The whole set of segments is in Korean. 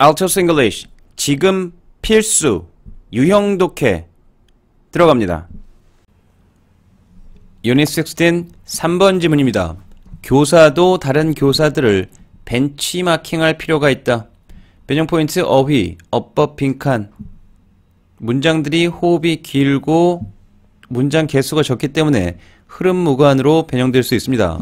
Altos English 지금 필수 유형 독해 들어갑니다. 유닛 16 3번 지문입니다. 교사도 다른 교사들을 벤치마킹할 필요가 있다. 변형 포인트 어휘, 어법 빈칸 문장들이 호흡이 길고 문장 개수가 적기 때문에 흐름 무관으로 변형될 수 있습니다.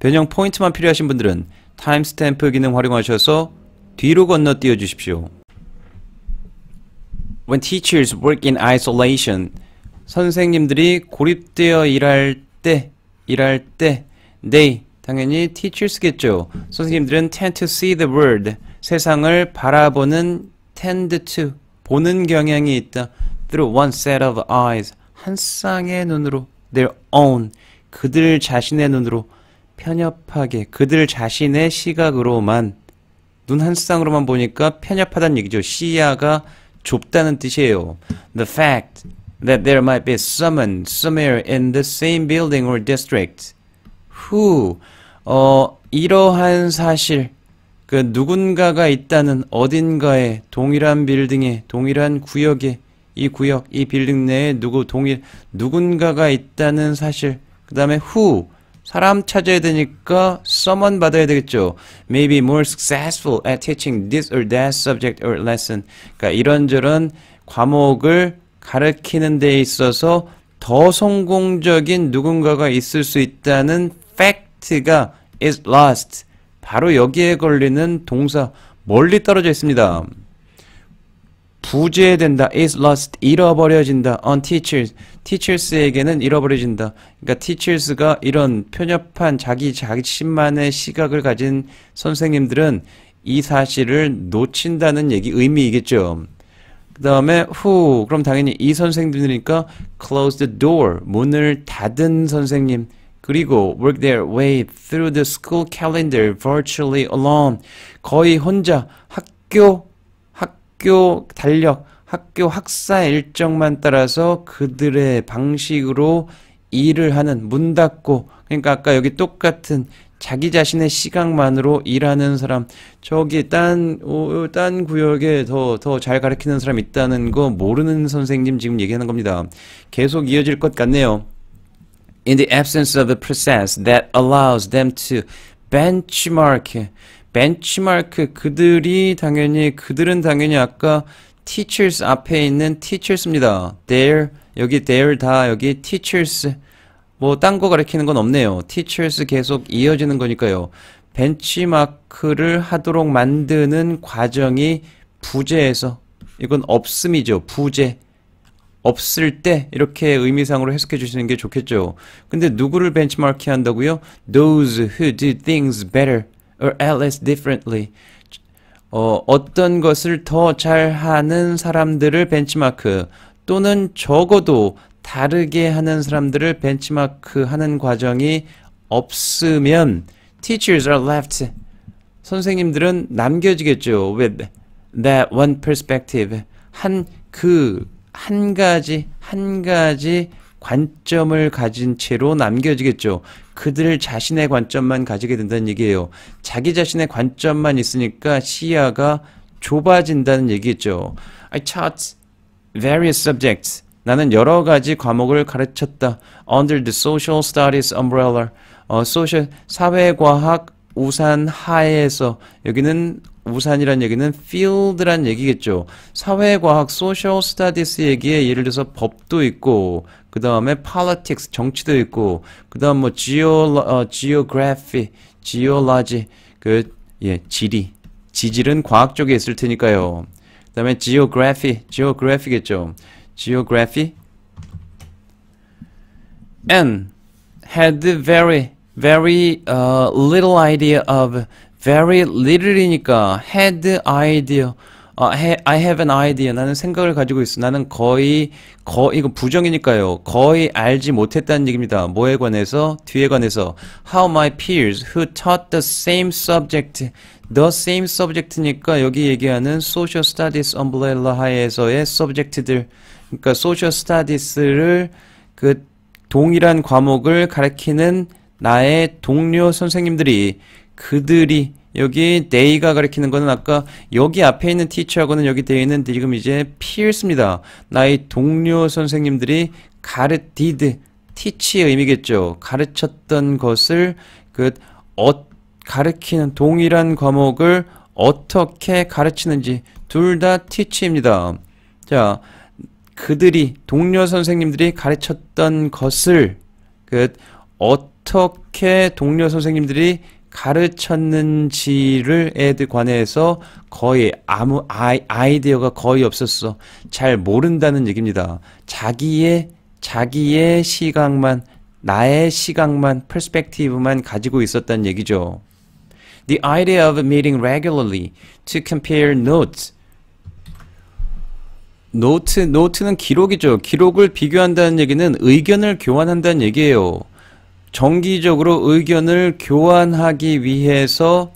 변형 포인트만 필요하신 분들은 타임스탬프 기능 활용하셔서 뒤로 건너뛰어 주십시오. When teachers work in isolation, 선생님들이 고립되어 일할 때, 일할 때, they 당연히 teachers겠죠. 선생님들은 tend to see the world, 세상을 바라보는 tend to 보는 경향이 있다. through one set of eyes, 한 쌍의 눈으로 their own 그들 자신의 눈으로 편협하게 그들 자신의 시각으로만 눈한 쌍으로만 보니까 편협하다는 얘기죠. 시야가 좁다는 뜻이에요. The fact that there might be someone somewhere in the same building or district who 어 이러한 사실 그 누군가가 있다는 어딘가에 동일한 빌딩에 동일한 구역에 이 구역 이 빌딩 내에 누구 동일 누군가가 있다는 사실 그 다음에 who 사람 찾아야 되니까 someone 받아야 되겠죠. Maybe more successful at teaching this or that subject or lesson. 그러니까 이런저런 과목을 가르치는 데 있어서 더 성공적인 누군가가 있을 수 있다는 fact가 is lost. 바로 여기에 걸리는 동사 멀리 떨어져 있습니다. 부재된다, is lost, 잃어버려진다, on teachers, teachers에게는 잃어버려진다. 그러니까 teachers가 이런 편협한 자기 자신만의 시각을 가진 선생님들은 이 사실을 놓친다는 얘기 의미이겠죠. 그 다음에 who 그럼 당연히 이 선생님들이니까 close the door 문을 닫은 선생님 그리고 work their way through the school calendar virtually alone 거의 혼자 학교 학교 달력, 학교 학사 일정만 따라서 그들의 방식으로 일을 하는 문 닫고 그러니까 아까 여기 똑같은 자기 자신의 시각만으로 일하는 사람 저기 딴, 딴 구역에 더 더 잘 가르치는 사람 있다는 거 모르는 선생님 지금 얘기하는 겁니다. 계속 이어질 것 같네요. In the absence of a process that allows them to benchmark 벤치마크 그들이 당연히 그들은 당연히 아까 teachers 앞에 있는 teachers입니다. their 여기 their 다 여기 teachers 뭐딴 거 가리키는 건 없네요. teachers 계속 이어지는 거니까요. 벤치마크를 하도록 만드는 과정이 부재에서 이건 없음이죠. 부재 없을 때 이렇게 의미상으로 해석해 주시는 게 좋겠죠. 근데 누구를 벤치마킹 한다고요? Those who do things better. or else differently. 어, 어떤 것을 더 잘하는 사람들을 벤치마크 또는 적어도 다르게 하는 사람들을 벤치마크 하는 과정이 없으면 teachers are left 선생님들은 남겨지겠죠. with that one perspective 한 그한 그 한 가지 한 가지 관점을 가진 채로 남겨지겠죠. 그들 자신의 관점만 가지게 된다는 얘기예요. 자기 자신의 관점만 있으니까 시야가 좁아진다는 얘기죠. I taught various subjects. 나는 여러 가지 과목을 가르쳤다. Under the social studies umbrella. 어, 소셜 사회과학 우산 하에서 여기는 우산이란 얘기는 field란 얘기겠죠. 사회과학, social studies 얘기에 예를 들어서 법도 있고, 그 다음에 politics, 정치도 있고, 그 다음 뭐 geo, 어, geography, geology, 그, 예, 지리. 지질은 과학 쪽에 있을 테니까요. 그 다음에 geography, geography겠죠. geography. and had very very uh, little idea of very little이니까 had idea 아, 해, I have an idea. 나는 생각을 가지고 있어. 나는 거의, 거, 이거 부정이니까요. 거의 알지 못했다는 얘기입니다. 뭐에 관해서? 뒤에 관해서. How my peers who taught the same subject. The same subject니까 여기 얘기하는 social studies umbrella 하에서의 subject들. 그러니까 social studies를 그 동일한 과목을 가리키는 나의 동료 선생님들이 그들이 여기 데이가 가리키는 거는 아까 여기 앞에 있는 티처하고는 여기 데있는 지금 이제 피했습니다. 나의 동료 선생님들이 가르티드 티치의 의미겠죠. 가르쳤던 것을 그 어, 가르키는 동일한 과목을 어떻게 가르치는지 둘 다 티치입니다. 자, 그들이 동료 선생님들이 가르쳤던 것을 그 어, 어떻게 동료 선생님들이 가르쳤는지를 애들 관해서 거의 아무 아이, 아이디어가 거의 없었어. 잘 모른다는 얘기입니다. 자기의 자기의 시각만 나의 시각만 perspective만 가지고 있었다는 얘기죠. The idea of meeting regularly to compare notes 노트, 노트는 기록이죠. 기록을 비교한다는 얘기는 의견을 교환한다는 얘기예요. 정기적으로 의견을 교환하기 위해서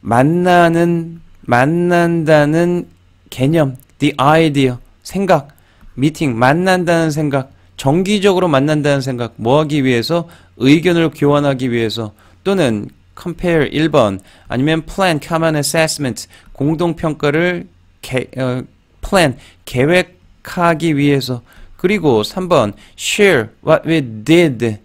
만나는 만난다는 개념, the idea, 생각, 미팅, 만난다는 생각, 정기적으로 만난다는 생각, 뭐 하기 위해서? 의견을 교환하기 위해서 또는 compare 1번 아니면 plan, common assessment, 공동평가를 개, 어, plan, 계획하기 위해서 그리고 3번 share what we did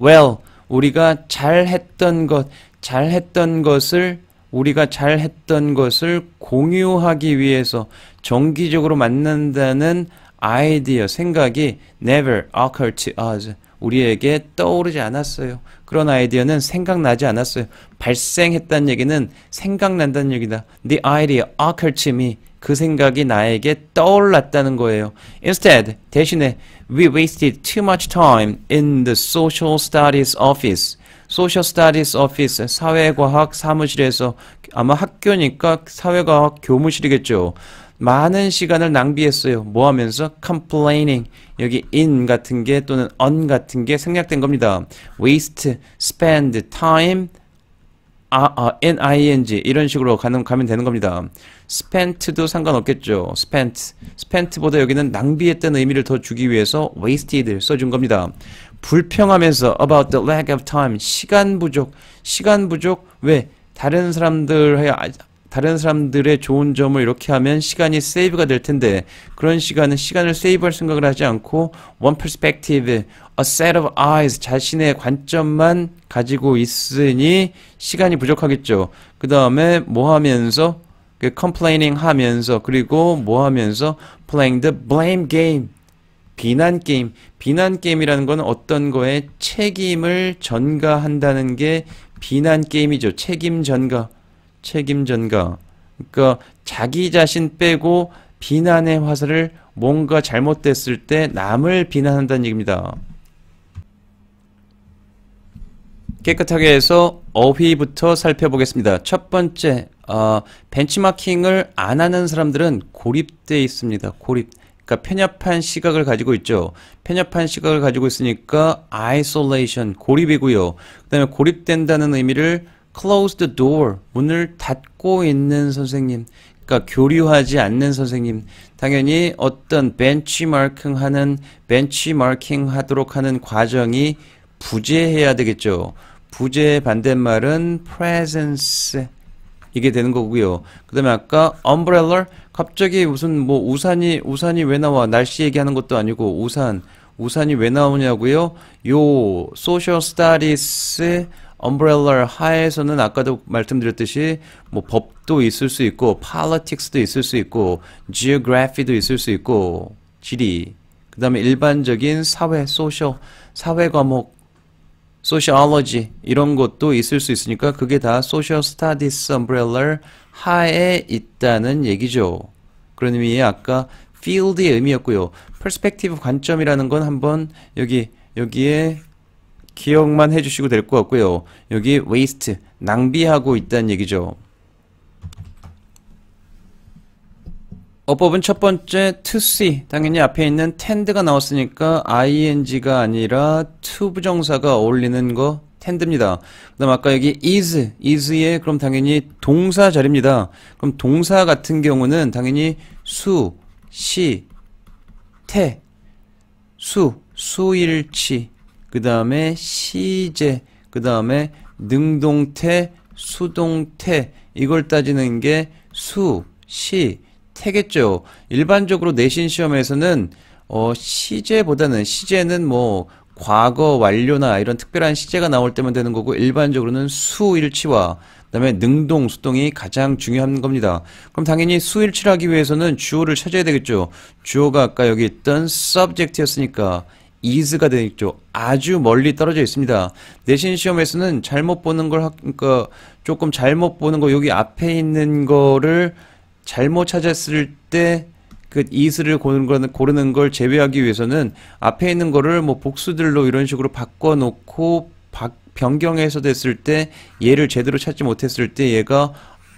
well 우리가 잘했던 것 잘했던 것을 우리가 잘했던 것을 공유하기 위해서 정기적으로 만난다는 아이디어 생각이 never occur to us 우리에게 떠오르지 않았어요. 그런 아이디어는 생각나지 않았어요. 발생했다는 얘기는 생각난다는 얘기다. The idea occurred to me. 그 생각이 나에게 떠올랐다는 거예요. Instead, 대신에 we wasted too much time in the social studies office. 소셜 스타디스 오피스 사회과학 사무실에서 아마 학교니까 사회과학 교무실이겠죠. 많은 시간을 낭비했어요. 뭐 하면서? complaining. 여기 in 같은 게 또는 on 같은 게 생략된 겁니다. waste, spend, time, 아, 아, ning 이런 식으로 가는, 가면 되는 겁니다. spent도 상관없겠죠. spent. spent보다 여기는 낭비했던 의미를 더 주기 위해서 wasted 써준 겁니다. 불평하면서 about the lack of time. 시간 부족. 시간 부족. 왜? 다른 사람들의 다른 사람들의 좋은 점을 이렇게 하면 시간이 세이브가 될 텐데 그런 시간은 시간을 세이브할 생각을 하지 않고 one perspective, a set of eyes 자신의 관점만 가지고 있으니 시간이 부족하겠죠. 그 다음에 뭐 하면서 그 complaining 하면서 그리고 뭐 하면서 playing the blame game 비난 게임 비난 게임이라는 건 어떤 거에 책임을 전가한다는 게 비난 게임이죠. 책임 전가 책임전가. 그러니까 자기 자신 빼고 비난의 화살을 뭔가 잘못됐을 때 남을 비난한다는 얘기입니다. 깨끗하게 해서 어휘부터 살펴보겠습니다. 첫 번째, 어, 벤치마킹을 안 하는 사람들은 고립돼 있습니다. 고립. 그러니까 편협한 시각을 가지고 있죠. 편협한 시각을 가지고 있으니까 아이솔레이션, 고립이고요. 그 다음에 고립된다는 의미를 close the door 문을 닫고 있는 선생님 그러니까 교류하지 않는 선생님 당연히 어떤 벤치마킹하는 벤치마킹하도록 하는 과정이 부재해야 되겠죠. 부재 반대말은 presence 이게 되는 거고요. 그다음에 아까 umbrella 갑자기 무슨 뭐 우산이 우산이 왜 나와 날씨 얘기하는 것도 아니고 우산 우산이 왜 나오냐고요? 요 소셜 스타디스 umbrella 하에서는 아까도 말씀드렸듯이 뭐 법도 있을 수 있고 politics도 있을 수 있고 geography도 있을 수 있고 지리 그 다음에 일반적인 사회, 소셜, 사회 과목, sociology 이런 것도 있을 수 있으니까 그게 다 social studies umbrella 하에 있다는 얘기죠. 그런 의미의 아까 field의 의미였고요. perspective 관점이라는 건 한번 여기 여기에 기억만 해주시고 될 것 같고요. 여기 waste, 낭비하고 있다는 얘기죠. 어법은 첫 번째 to see 당연히 앞에 있는 tend가 나왔으니까 ing가 아니라 to 부정사가 어울리는 거 tend입니다. 그 다음 아까 여기 is, i s 에 그럼 당연히 동사 자리입니다. 그럼 동사 같은 경우는 당연히 수, 시, 태, 수, 수일치 그 다음에 시제, 그 다음에 능동태, 수동태 이걸 따지는 게 수, 시, 태겠죠. 일반적으로 내신 시험에서는 어, 시제보다는 시제는 뭐 과거 완료나 이런 특별한 시제가 나올 때만 되는 거고 일반적으로는 수일치와 그다음에 능동 수동이 가장 중요한 겁니다. 그럼 당연히 수일치를 하기 위해서는 주어를 찾아야 되겠죠. 주어가 아까 여기 있던 subject였으니까 이즈가 되겠죠 아주 멀리 떨어져 있습니다. 내신 시험에서는 잘못 보는 걸 그러니까 조금 잘못 보는 거 여기 앞에 있는 거를 잘못 찾았을 때 그이즈를 고르는, 고르는 걸 제외하기 위해서는 앞에 있는 거를 뭐 복수들로 이런 식으로 바꿔놓고 바, 변경해서 됐을 때 얘를 제대로 찾지 못했을 때 얘가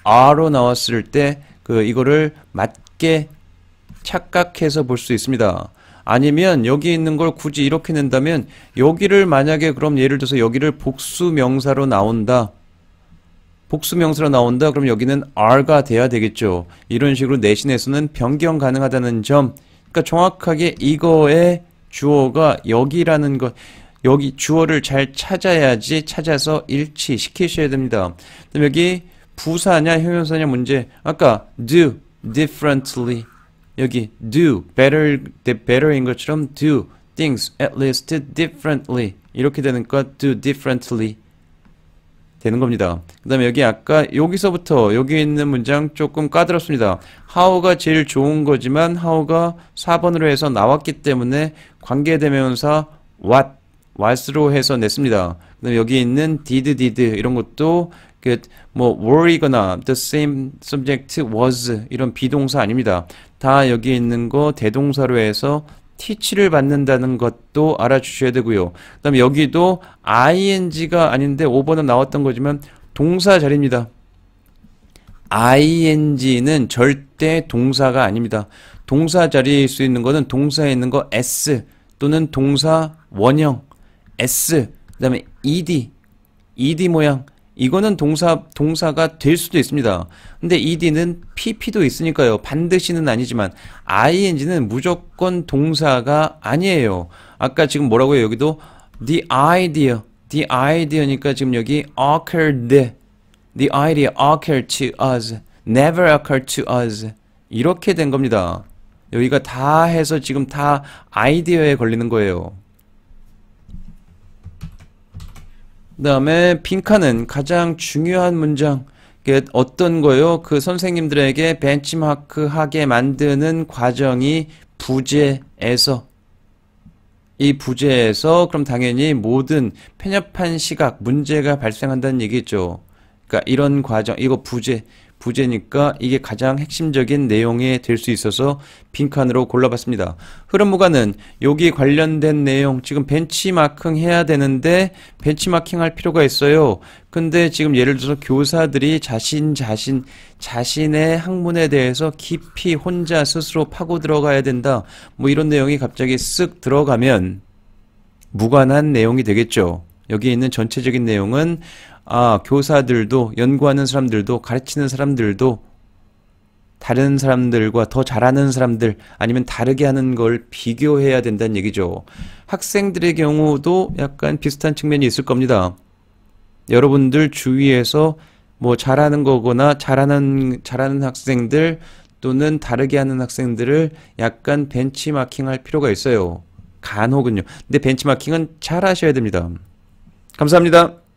R로 나왔을 때 그 이거를 맞게 착각해서 볼 수 있습니다. 아니면 여기 있는 걸 굳이 이렇게 낸다면 여기를 만약에 그럼 예를 들어서 여기를 복수명사로 나온다. 복수명사로 나온다. 그럼 여기는 r가 돼야 되겠죠. 이런 식으로 내신에서는 변경 가능하다는 점. 그러니까 정확하게 이거의 주어가 여기라는 것. 여기 주어를 잘 찾아야지 찾아서 일치시키셔야 됩니다. 그럼 여기 부사냐 형용사냐 문제. 아까 do differently 여기 do better better인 것처럼 do things at least differently 이렇게 되는 것 do differently 되는 겁니다. 그 다음에 여기 아까 여기서부터 여기 있는 문장 조금 까다롭습니다. how가 제일 좋은 거지만 how가 4번으로 해서 나왔기 때문에 관계대명사 what, w h a t 로 해서 냈습니다. 그 다음에 여기 있는 did, did 이런 것도 그뭐 were이거나 the same subject was 이런 비동사 아닙니다. 다 여기 있는 거 대동사로 해서 teach를 받는다는 것도 알아주셔야 되고요. 그 다음에 여기도 ing가 아닌데 5번은 나왔던 거지만 동사 자리입니다. ing는 절대 동사가 아닙니다. 동사 자리일수 있는 거는 동사에 있는 거 s 또는 동사 원형 s 그 다음에 ed ed 모양 이거는 동사 동사가 될 수도 있습니다. 근데 ed는 pp도 있으니까요. 반드시는 아니지만 ing는 무조건 동사가 아니에요. 아까 지금 뭐라고요? 여기도 the idea, the idea니까 지금 여기 occurred, the idea occurred to us, never occurred to us 이렇게 된 겁니다. 여기가 다 해서 지금 다 아이디어에 걸리는 거예요. 그 다음에 빈칸은 가장 중요한 문장 그게 어떤 거요? 그 선생님들에게 벤치마크 하게 만드는 과정이 부재에서 이 부재에서 그럼 당연히 모든 편협한 시각 문제가 발생한다는 얘기죠. 그러니까 이런 과정 이거 부재 부재니까 이게 가장 핵심적인 내용이 될 수 있어서 빈칸으로 골라봤습니다. 흐름무가는 여기 관련된 내용 지금 벤치마킹 해야 되는데 벤치마킹 할 필요가 있어요. 근데 지금 예를 들어서 교사들이 자신 자신 자신의 학문에 대해서 깊이 혼자 스스로 파고 들어가야 된다. 뭐 이런 내용이 갑자기 쓱 들어가면 무관한 내용이 되겠죠. 여기에 있는 전체적인 내용은 아, 교사들도 연구하는 사람들도 가르치는 사람들도 다른 사람들과 더 잘하는 사람들 아니면 다르게 하는 걸 비교해야 된다는 얘기죠. 학생들의 경우도 약간 비슷한 측면이 있을 겁니다. 여러분들 주위에서 뭐 잘하는 거거나 잘하는 잘하는 학생들 또는 다르게 하는 학생들을 약간 벤치마킹 할 필요가 있어요. 간혹은요. 근데 벤치마킹은 잘 하셔야 됩니다. 감사합니다.